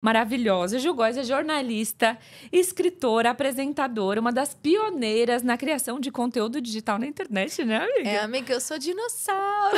maravilhosa. Gil Góes é jornalista, escritora, apresentadora, uma das pioneiras na criação de conteúdo digital na internet, né, amiga? É, amiga, eu sou dinossauro.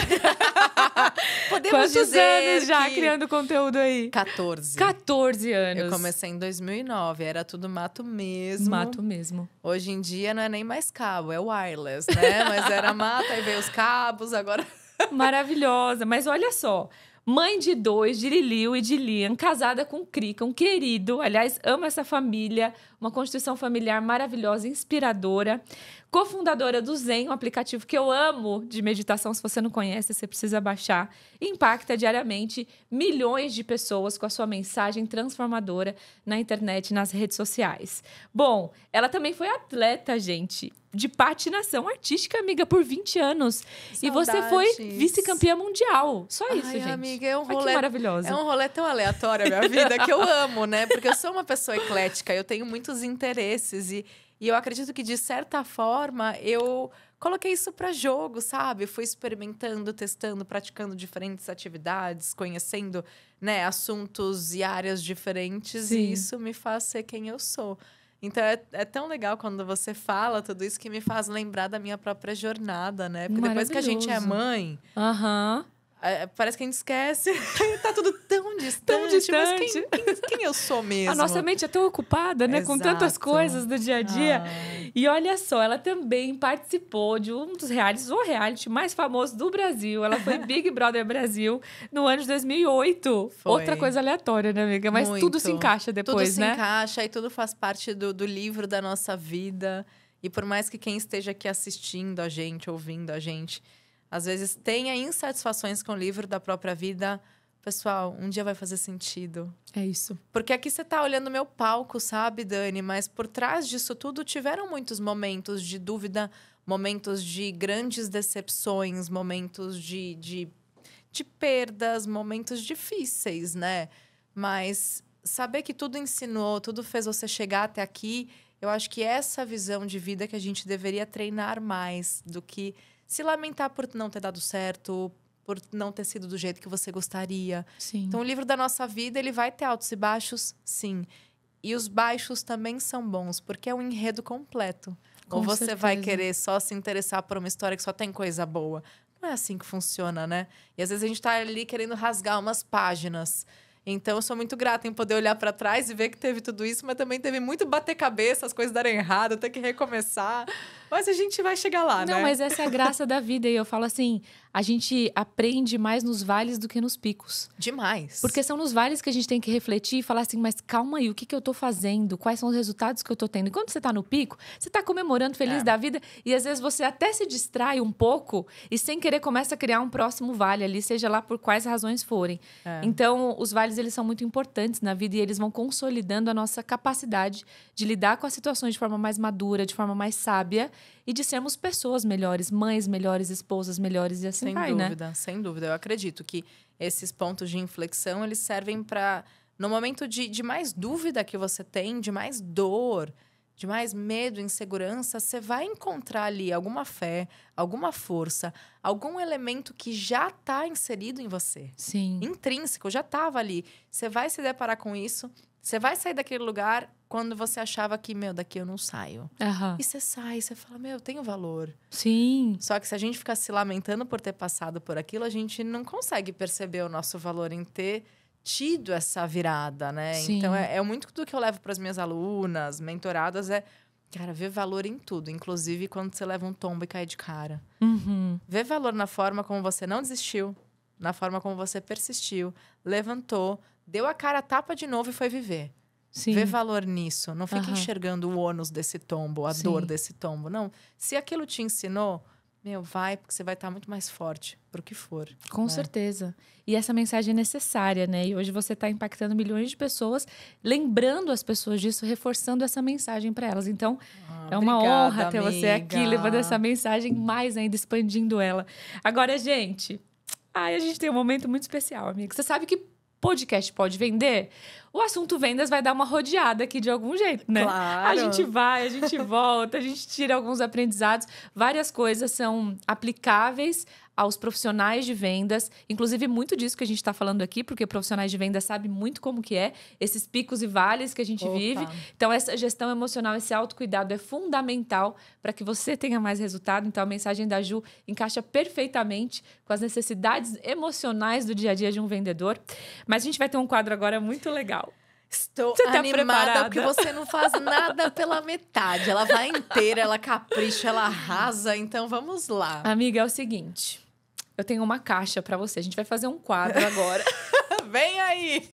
Podemos Quantos dizer anos já criando conteúdo aí? 14. 14 anos. Eu comecei em 2009, era tudo mato mesmo. Mato mesmo. Hoje em dia não é nem mais cabo, é wireless, né? Mas era mato, aí veio os cabos, agora... Maravilhosa, mas olha só... Mãe de dois, de Liliu e de Liam, casada com Crica, um querido. Aliás, amo essa família, uma constituição familiar maravilhosa, inspiradora. Cofundadora do Zen, um aplicativo que eu amo de meditação. Se você não conhece, você precisa baixar. Impacta diariamente milhões de pessoas com a sua mensagem transformadora na internet e nas redes sociais. Bom, ela também foi atleta, gente de patinação artística, amiga, por 20 anos. Saudades. E você foi vice-campeã mundial. Só isso, Ai, gente. Amiga, é um rolê, que É um rolê tão aleatório a minha vida que eu amo, né? Porque eu sou uma pessoa eclética, eu tenho muitos interesses e, e eu acredito que de certa forma eu coloquei isso para jogo, sabe? Fui experimentando, testando, praticando diferentes atividades, conhecendo, né, assuntos e áreas diferentes Sim. e isso me faz ser quem eu sou. Então é, é, tão legal quando você fala tudo isso que me faz lembrar da minha própria jornada, né? Porque depois que a gente é mãe, uhum. Ah, é, parece que a gente esquece. tá tudo tão distante. Tão distante. Quem, quem, quem, eu sou mesmo? A nossa mente é tão ocupada, né? Exato. Com tantas coisas do dia a dia. Ah. E olha só, ela também participou de um dos realities, o reality mais famoso do Brasil. Ela foi Big Brother Brasil no ano de 2008. Foi. Outra coisa aleatória, né, amiga? Mas Muito. tudo se encaixa depois, tudo né? Tudo se encaixa e tudo faz parte do, do livro da nossa vida. E por mais que quem esteja aqui assistindo a gente, ouvindo a gente às vezes tenha insatisfações com o livro da própria vida, pessoal, um dia vai fazer sentido. É isso. Porque aqui você está olhando meu palco, sabe, Dani? Mas por trás disso tudo tiveram muitos momentos de dúvida, momentos de grandes decepções, momentos de, de, de perdas, momentos difíceis, né? Mas saber que tudo ensinou, tudo fez você chegar até aqui, eu acho que essa visão de vida que a gente deveria treinar mais do que se lamentar por não ter dado certo, por não ter sido do jeito que você gostaria. Sim. Então, o livro da nossa vida, ele vai ter altos e baixos, sim. E os baixos também são bons, porque é um enredo completo. Com Ou você certeza. vai querer só se interessar por uma história que só tem coisa boa. Não é assim que funciona, né? E às vezes a gente está ali querendo rasgar umas páginas. Então, eu sou muito grata em poder olhar para trás e ver que teve tudo isso, mas também teve muito bater cabeça, as coisas darem errado, ter que recomeçar. Mas a gente vai chegar lá, Não, né? mas essa é a graça da vida. E eu falo assim: a gente aprende mais nos vales do que nos picos. Demais. Porque são nos vales que a gente tem que refletir e falar assim: mas calma aí, o que, que eu tô fazendo? Quais são os resultados que eu tô tendo? E quando você tá no pico, você tá comemorando feliz é. da vida e às vezes você até se distrai um pouco e sem querer começa a criar um próximo vale ali, seja lá por quais razões forem. É. Então, os vales eles são muito importantes na vida e eles vão consolidando a nossa capacidade de lidar com as situações de forma mais madura, de forma mais sábia e de sermos pessoas melhores, mães melhores, esposas melhores e assim sem vai, né? dúvida, né? Sem dúvida, eu acredito que esses pontos de inflexão, eles servem para no momento de, de mais dúvida que você tem, de mais dor, de mais medo, insegurança, você vai encontrar ali alguma fé, alguma força, algum elemento que já está inserido em você. Sim. Intrínseco, já estava ali. Você vai se deparar com isso você vai sair daquele lugar quando você achava que, meu, daqui eu não saio. Uhum. E você sai, você fala, meu, eu tenho valor. Sim. Só que se a gente ficar se lamentando por ter passado por aquilo, a gente não consegue perceber o nosso valor em ter tido essa virada, né? Sim. Então, é, é muito do que eu levo para as minhas alunas, mentoradas, é Cara, vê valor em tudo, inclusive quando você leva um tombo e cai de cara. Uhum. Vê valor na forma como você não desistiu, na forma como você persistiu, levantou, deu a cara a tapa de novo e foi viver. Sim. Vê valor nisso. Não fique enxergando o ônus desse tombo, a Sim. dor desse tombo. Não. Se aquilo te ensinou, meu, vai, porque você vai estar muito mais forte pro que for. Com né? certeza. E essa mensagem é necessária, né? E hoje você está impactando milhões de pessoas, lembrando as pessoas disso, reforçando essa mensagem para elas. Então, ah, é uma obrigada, honra ter você aqui levando essa mensagem, mais ainda expandindo ela. Agora, gente, ai, a gente tem um momento muito especial, amigo. Você sabe que podcast pode vender? o assunto vendas vai dar uma rodeada aqui de algum jeito, né? Claro. A gente vai, a gente volta, a gente tira alguns aprendizados. Várias coisas são aplicáveis aos profissionais de vendas, inclusive muito disso que a gente está falando aqui, porque profissionais de vendas sabem muito como que é esses picos e vales que a gente Opa. vive. Então essa gestão emocional, esse autocuidado é fundamental para que você tenha mais resultado. Então a mensagem da Ju encaixa perfeitamente com as necessidades emocionais do dia a dia de um vendedor. Mas a gente vai ter um quadro agora muito legal Estou você tá animada porque você não faz nada pela metade. Ela vai inteira, ela capricha, ela arrasa. Então vamos lá. Amiga, é o seguinte. Eu tenho uma caixa para você. A gente vai fazer um quadro agora. Vem aí!